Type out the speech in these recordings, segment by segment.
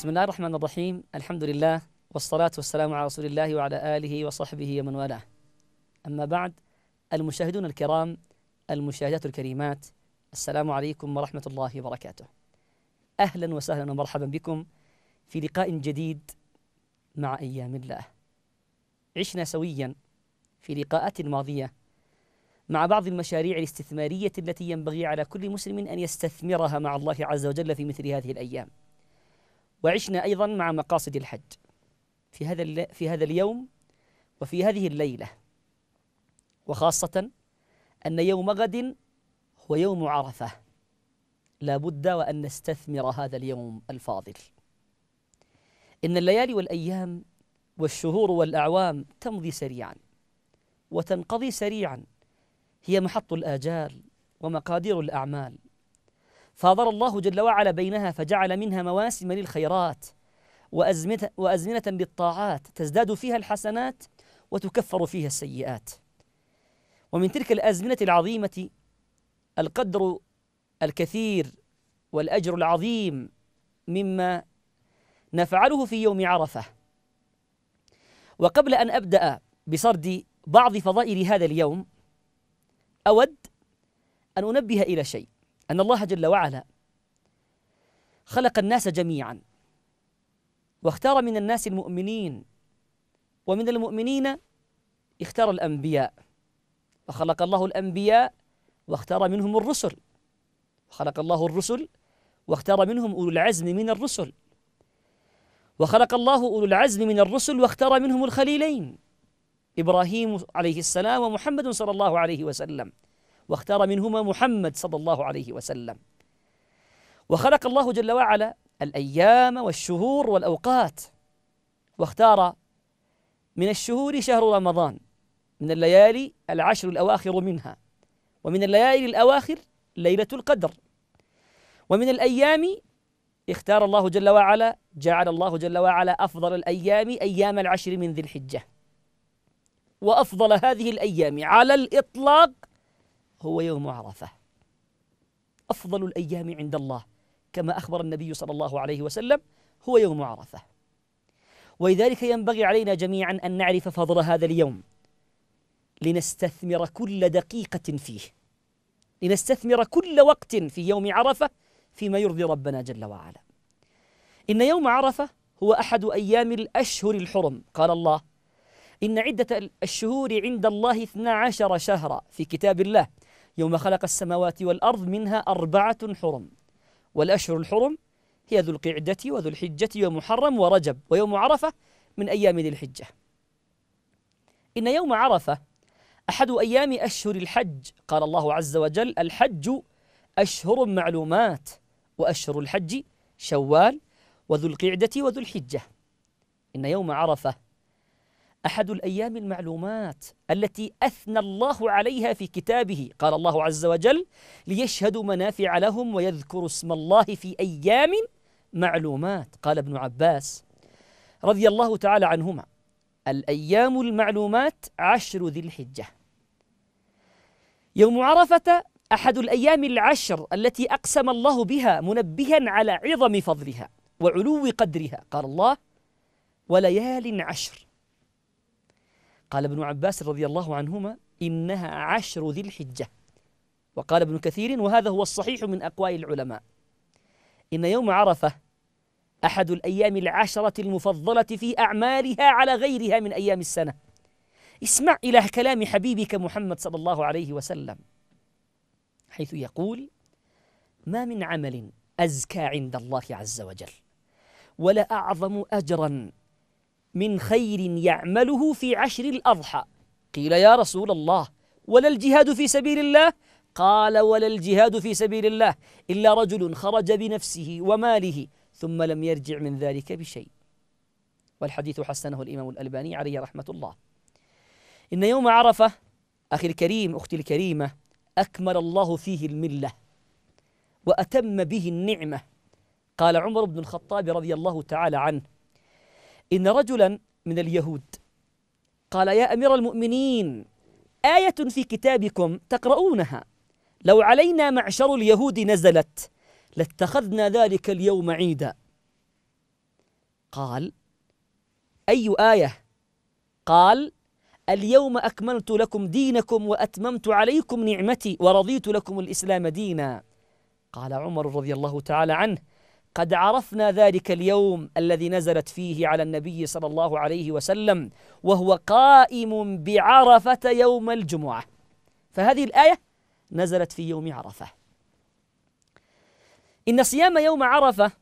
بسم الله الرحمن الرحيم الحمد لله والصلاة والسلام على رسول الله وعلى آله وصحبه ومن والاه أما بعد المشاهدون الكرام المشاهدات الكريمات السلام عليكم ورحمة الله وبركاته أهلا وسهلا ومرحبا بكم في لقاء جديد مع أيام الله عشنا سويا في لقاءات ماضية مع بعض المشاريع الاستثمارية التي ينبغي على كل مسلم أن يستثمرها مع الله عز وجل في مثل هذه الأيام وعشنا أيضا مع مقاصد الحج في هذا في هذا اليوم وفي هذه الليلة وخاصة أن يوم غد هو يوم عرفة لا بد وأن نستثمر هذا اليوم الفاضل إن الليالي والأيام والشهور والأعوام تمضي سريعا وتنقضي سريعا هي محط الآجال ومقادير الأعمال فاضر الله جل وعلا بينها فجعل منها مواسم للخيرات وأزمنة, وأزمنة للطاعات تزداد فيها الحسنات وتكفر فيها السيئات ومن تلك الأزمنة العظيمة القدر الكثير والأجر العظيم مما نفعله في يوم عرفة وقبل أن أبدأ بسرد بعض فضائل هذا اليوم أود أن أنبه إلى شيء أن الله جل وعلا خلق الناس جميعا واختار من الناس المؤمنين ومن المؤمنين اختار الأنبياء فخلق الله الأنبياء واختار منهم الرسل خلق الله الرسل واختار منهم أولو العزم من الرسل وخلق الله أولو العزم من الرسل واختار منهم الخليلين إبراهيم عليه السلام ومحمد صلى الله عليه وسلم واختار منهما محمد صلى الله عليه وسلم وخلق الله جل وعلا الأيام والشهور والأوقات واختار من الشهور شهر رمضان من الليالي العشر الأواخر منها ومن الليالي الأواخر ليلة القدر ومن الأيام اختار الله جل وعلا جعل الله جل وعلا أفضل الأيام أيام العشر من ذي الحجة وأفضل هذه الأيام على الإطلاق هو يوم عرفه افضل الايام عند الله كما اخبر النبي صلى الله عليه وسلم هو يوم عرفه ولذلك ينبغي علينا جميعا ان نعرف فضل هذا اليوم لنستثمر كل دقيقه فيه لنستثمر كل وقت في يوم عرفه فيما يرضي ربنا جل وعلا ان يوم عرفه هو احد ايام الاشهر الحرم قال الله ان عده الشهور عند الله 12 شهرا في كتاب الله يوم خلق السماوات والأرض منها أربعة حرم والأشهر الحرم هي ذو القعدة وذو الحجة ومحرم ورجب ويوم عرفة من أيام ذي الحجة إن يوم عرفة أحد أيام أشهر الحج قال الله عز وجل الحج أشهر معلومات وأشهر الحج شوال وذو القعدة وذو الحجة إن يوم عرفة أحد الأيام المعلومات التي أثنى الله عليها في كتابه قال الله عز وجل ليشهدوا منافع لهم ويذكروا اسم الله في أيام معلومات قال ابن عباس رضي الله تعالى عنهما الأيام المعلومات عشر ذي الحجة يوم عرفة أحد الأيام العشر التي أقسم الله بها منبها على عظم فضلها وعلو قدرها قال الله وليال عشر قال ابن عباس رضي الله عنهما إنها عشر ذي الحجة وقال ابن كثير وهذا هو الصحيح من أقوال العلماء إن يوم عرفة أحد الأيام العشرة المفضلة في أعمالها على غيرها من أيام السنة اسمع إلى كلام حبيبك محمد صلى الله عليه وسلم حيث يقول ما من عمل أزكى عند الله عز وجل ولا أعظم أجرا من خير يعمله في عشر الأضحى قيل يا رسول الله ولا الجهاد في سبيل الله قال ولا الجهاد في سبيل الله إلا رجل خرج بنفسه وماله ثم لم يرجع من ذلك بشيء والحديث حسنه الإمام الألباني عليه رحمة الله إن يوم عرفة أخي الكريم أختي الكريمة أكمل الله فيه الملة وأتم به النعمة قال عمر بن الخطاب رضي الله تعالى عنه إن رجلا من اليهود قال يا أمير المؤمنين آية في كتابكم تقرؤونها لو علينا معشر اليهود نزلت لاتخذنا ذلك اليوم عيدا قال أي آية؟ قال اليوم أكملت لكم دينكم وأتممت عليكم نعمتي ورضيت لكم الإسلام دينا قال عمر رضي الله تعالى عنه قد عرفنا ذلك اليوم الذي نزلت فيه على النبي صلى الله عليه وسلم وهو قائم بعرفة يوم الجمعة فهذه الآية نزلت في يوم عرفة إن صيام يوم عرفة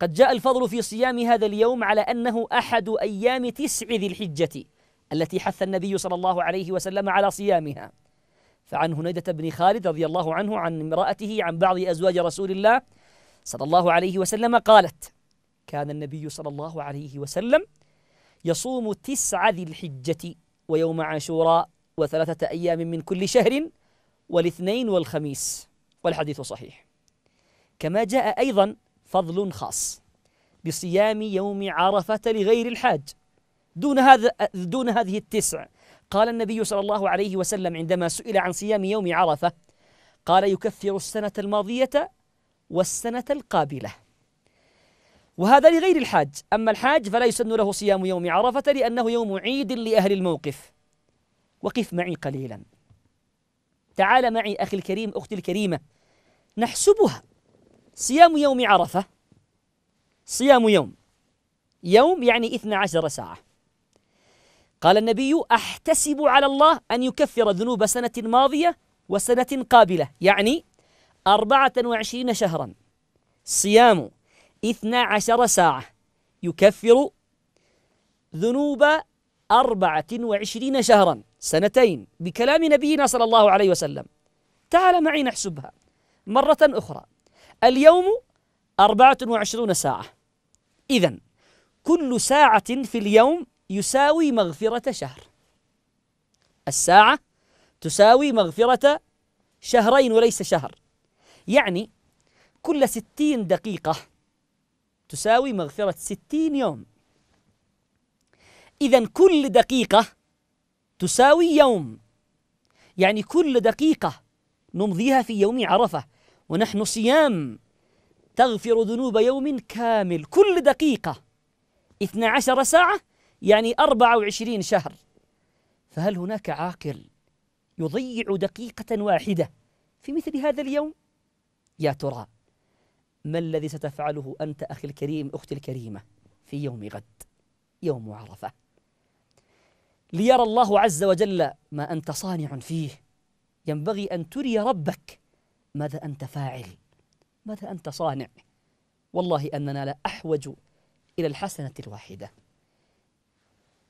قد جاء الفضل في صيام هذا اليوم على أنه أحد أيام تسع ذي الحجة التي حث النبي صلى الله عليه وسلم على صيامها فعن هنيدة بن خالد رضي الله عنه عن امرأته عن بعض أزواج رسول الله صلى الله عليه وسلم قالت كان النبي صلى الله عليه وسلم يصوم تسع ذي الحجة ويوم عاشوراء وثلاثة أيام من كل شهر والاثنين والخميس والحديث صحيح كما جاء أيضا فضل خاص بصيام يوم عرفة لغير الحاج دون هذا دون هذه التسع قال النبي صلى الله عليه وسلم عندما سئل عن صيام يوم عرفة قال يكفر السنة الماضية والسنة القابلة وهذا لغير الحاج أما الحاج فلا يسن له صيام يوم عرفة لأنه يوم عيد لأهل الموقف وقف معي قليلا تعال معي أخي الكريم أختي الكريمة نحسبها صيام يوم عرفة صيام يوم يوم يعني 12 ساعة قال النبي أحتسب على الله أن يكفر ذنوب سنة ماضية وسنة قابلة يعني أربعة وعشرين شهرا صيام اثنا عشر ساعة يكفر ذنوب أربعة وعشرين شهرا سنتين بكلام نبينا صلى الله عليه وسلم تعال معي نحسبها مرة أخرى اليوم أربعة وعشرون ساعة إذا كل ساعة في اليوم يساوي مغفرة شهر الساعة تساوي مغفرة شهرين وليس شهر يعني كل ستين دقيقة تساوي مغفرة ستين يوم إذا كل دقيقة تساوي يوم يعني كل دقيقة نمضيها في يوم عرفة ونحن صيام تغفر ذنوب يوم كامل كل دقيقة 12 ساعة يعني 24 شهر فهل هناك عاقل يضيع دقيقة واحدة في مثل هذا اليوم يا ترى ما الذي ستفعله أنت أخي الكريم أختي الكريمة في يوم غد يوم عرفة ليرى الله عز وجل ما أنت صانع فيه ينبغي أن تري ربك ماذا أنت فاعل ماذا أنت صانع والله أننا لا أحوج إلى الحسنة الواحدة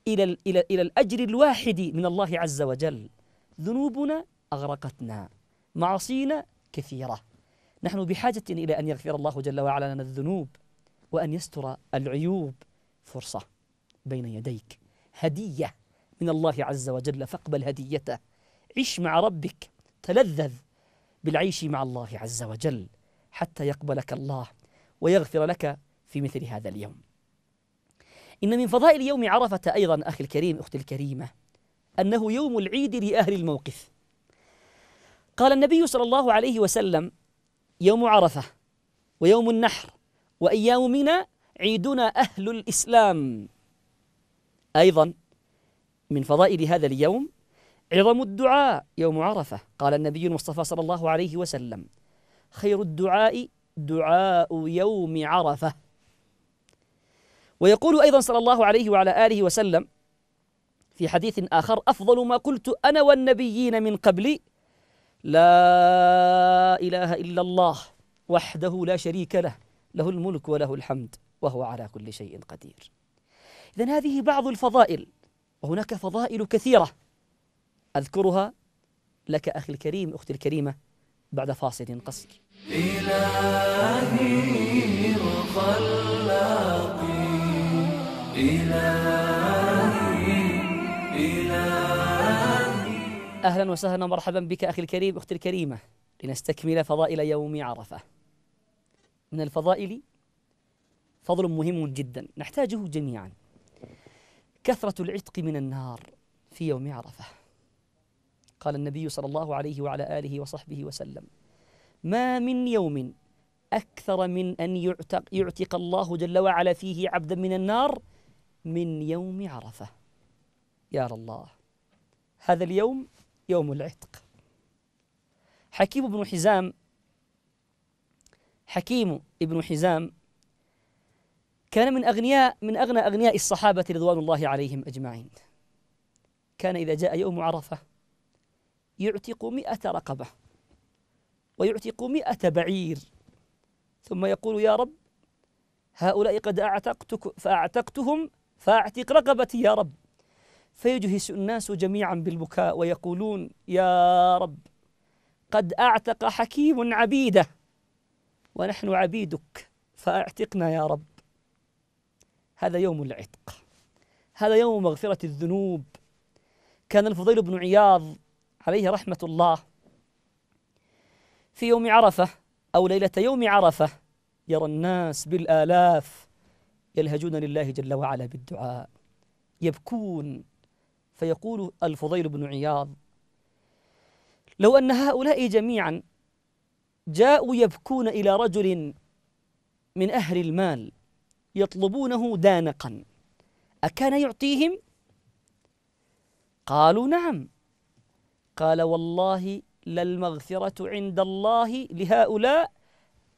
إلى, إلى, إلى الأجر الواحد من الله عز وجل ذنوبنا أغرقتنا معاصينا كثيرة نحن بحاجة إلى أن يغفر الله جل وعلا لنا الذنوب وأن يستر العيوب فرصة بين يديك هدية من الله عز وجل فاقبل هديته عش مع ربك تلذذ بالعيش مع الله عز وجل حتى يقبلك الله ويغفر لك في مثل هذا اليوم إن من فضائل يوم عرفة أيضا أخي الكريم أختي الكريمة أنه يوم العيد لأهل الموقف قال النبي صلى الله عليه وسلم يوم عرفة ويوم النحر وأيام منى عيدنا أهل الإسلام أيضا من فضائل هذا اليوم عظم الدعاء يوم عرفة قال النبي المصطفى صلى الله عليه وسلم خير الدعاء دعاء يوم عرفة ويقول أيضا صلى الله عليه وعلى آله وسلم في حديث آخر أفضل ما قلت أنا والنبيين من قبلي لا إله إلا الله وحده لا شريك له له الملك وله الحمد وهو على كل شيء قدير إذا هذه بعض الفضائل وهناك فضائل كثيرة أذكرها لك أخي الكريم أختي الكريمة بعد فاصل قصير إلهي الخلاق إلهي أهلا وسهلا ومرحبا بك أخي الكريم أختي الكريمة لنستكمل فضائل يوم عرفة من الفضائل فضل مهم جدا نحتاجه جميعا كثرة العتق من النار في يوم عرفة قال النبي صلى الله عليه وعلى آله وصحبه وسلم ما من يوم أكثر من أن يعتق, يعتق الله جل وعلا فيه عبدا من النار من يوم عرفة يا الله هذا اليوم يوم العتق حكيم بن حزام حكيم بن حزام كان من أغنياء من أغنى أغنياء الصحابة رضوان الله عليهم أجمعين كان إذا جاء يوم عرفة يعتق مئة رقبة ويعتق مئة بعير ثم يقول يا رب هؤلاء قد أعتقتك فأعتقتهم فأعتق رقبتي يا رب فيجهس الناس جميعا بالبكاء ويقولون يا رب قد اعتق حكيم عبيده ونحن عبيدك فاعتقنا يا رب هذا يوم العتق هذا يوم مغفره الذنوب كان الفضيل بن عياض عليه رحمه الله في يوم عرفه او ليله يوم عرفه يرى الناس بالالاف يلهجون لله جل وعلا بالدعاء يبكون فيقول الفضيل بن عياض لو أن هؤلاء جميعا جاءوا يبكون إلى رجل من أهل المال يطلبونه دانقا أكان يعطيهم؟ قالوا نعم قال والله للمغفرة عند الله لهؤلاء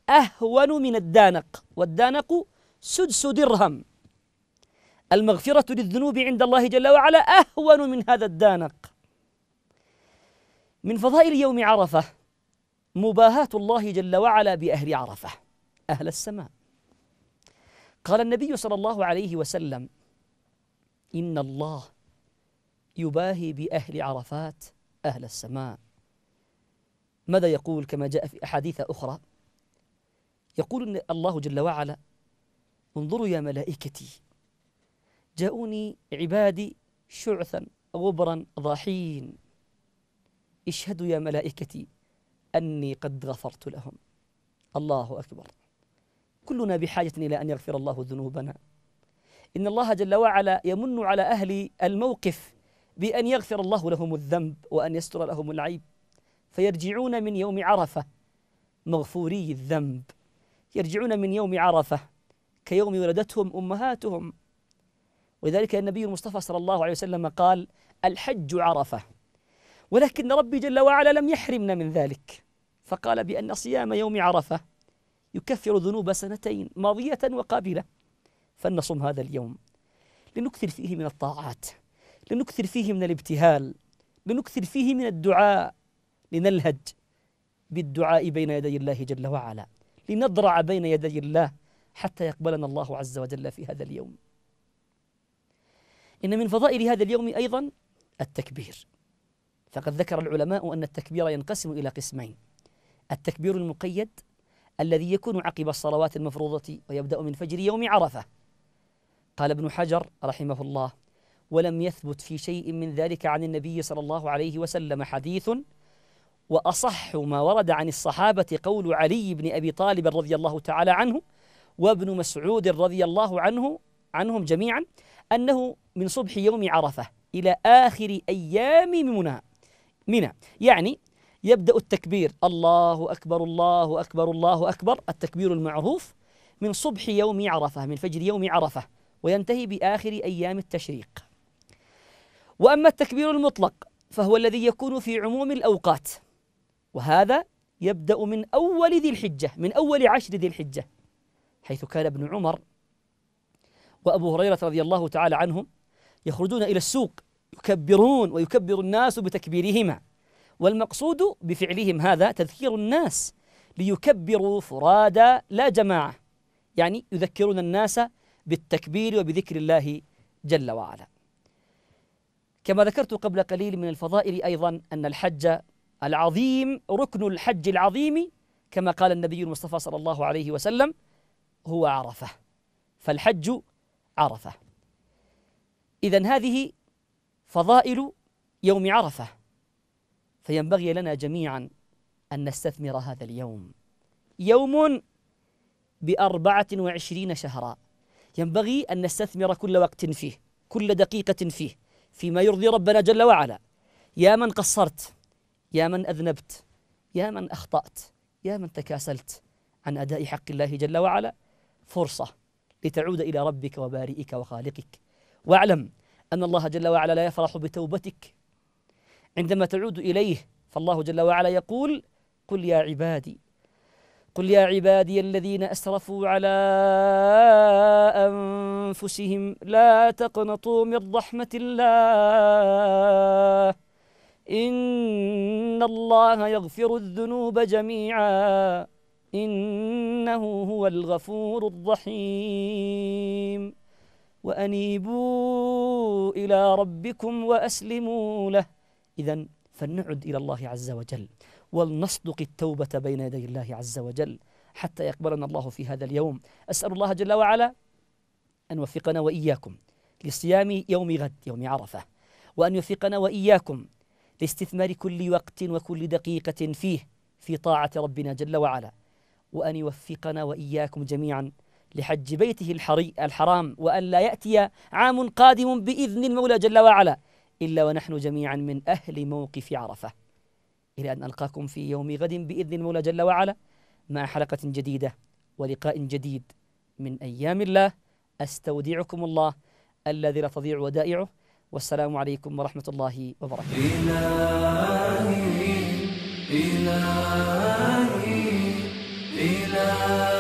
أهون من الدانق والدانق سدس درهم المغفرة للذنوب عند الله جل وعلا أهون من هذا الدانق من فضائل يوم عرفة مباهاة الله جل وعلا بأهل عرفة أهل السماء قال النبي صلى الله عليه وسلم إن الله يباهي بأهل عرفات أهل السماء ماذا يقول كما جاء في أحاديث أخرى يقول الله جل وعلا انظروا يا ملائكتي جاءوني عبادي شعثا غبرا ضاحين اشهدوا يا ملائكتي أني قد غفرت لهم الله أكبر كلنا بحاجة إلى أن يغفر الله ذنوبنا إن الله جل وعلا يمن على أهل الموقف بأن يغفر الله لهم الذنب وأن يستر لهم العيب فيرجعون من يوم عرفة مغفوري الذنب يرجعون من يوم عرفة كيوم ولدتهم أمهاتهم ولذلك النبي المصطفى صلى الله عليه وسلم قال الحج عرفة ولكن ربي جل وعلا لم يحرمنا من ذلك فقال بأن صيام يوم عرفة يكفر ذنوب سنتين ماضية وقابلة فلنصم هذا اليوم لنكثر فيه من الطاعات لنكثر فيه من الابتهال لنكثر فيه من الدعاء لنلهج بالدعاء بين يدي الله جل وعلا لنضرع بين يدي الله حتى يقبلنا الله عز وجل في هذا اليوم إن من فضائل هذا اليوم أيضا التكبير فقد ذكر العلماء أن التكبير ينقسم إلى قسمين التكبير المقيد الذي يكون عقب الصلوات المفروضة ويبدأ من فجر يوم عرفة قال ابن حجر رحمه الله ولم يثبت في شيء من ذلك عن النبي صلى الله عليه وسلم حديث وأصح ما ورد عن الصحابة قول علي بن أبي طالب رضي الله تعالى عنه وابن مسعود رضي الله عنه عنهم جميعا أنه من صبح يوم عرفة إلى آخر أيام منى منى يعني يبدأ التكبير الله أكبر الله أكبر الله أكبر التكبير المعروف من صبح يوم عرفة من فجر يوم عرفة وينتهي بآخر أيام التشريق وأما التكبير المطلق فهو الذي يكون في عموم الأوقات وهذا يبدأ من أول ذي الحجة من أول عشر ذي الحجة حيث كان ابن عمر وأبو هريرة رضي الله تعالى عنهم يخرجون إلى السوق يكبرون ويكبر الناس بتكبيرهما والمقصود بفعلهم هذا تذكير الناس ليكبروا فرادى لا جماعة يعني يذكرون الناس بالتكبير وبذكر الله جل وعلا كما ذكرت قبل قليل من الفضائل أيضا أن الحج العظيم ركن الحج العظيم كما قال النبي المصطفى صلى الله عليه وسلم هو عرفة فالحج عرفة إذا هذه فضائل يوم عرفة فينبغي لنا جميعا أن نستثمر هذا اليوم يوم بأربعة وعشرين شهرا ينبغي أن نستثمر كل وقت فيه كل دقيقة فيه فيما يرضي ربنا جل وعلا يا من قصرت يا من أذنبت يا من أخطأت يا من تكاسلت عن أداء حق الله جل وعلا فرصة لتعود إلى ربك وبارئك وخالقك واعلم أن الله جل وعلا لا يفرح بتوبتك عندما تعود إليه فالله جل وعلا يقول قل يا عبادي قل يا عبادي الذين أسرفوا على أنفسهم لا تقنطوا من رحمة الله إن الله يغفر الذنوب جميعا إنه هو الغفور الرحيم وأنيبوا إلى ربكم وأسلموا له إذا فلنعد إلى الله عز وجل ولنصدق التوبة بين يدي الله عز وجل حتى يقبلنا الله في هذا اليوم أسأل الله جل وعلا أن يوفقنا وإياكم لصيام يوم غد يوم عرفة وأن يوفقنا وإياكم لاستثمار كل وقت وكل دقيقة فيه في طاعة ربنا جل وعلا وأن يوفقنا وإياكم جميعا لحج بيته الحري الحرام وأن لا يأتي عام قادم بإذن المولى جل وعلا إلا ونحن جميعا من أهل موقف عرفة إلى أن ألقاكم في يوم غد بإذن المولى جل وعلا مع حلقة جديدة ولقاء جديد من أيام الله أستودعكم الله الذي لا تضيع ودائعه والسلام عليكم ورحمة الله وبركاته إلهي إلهي إلهي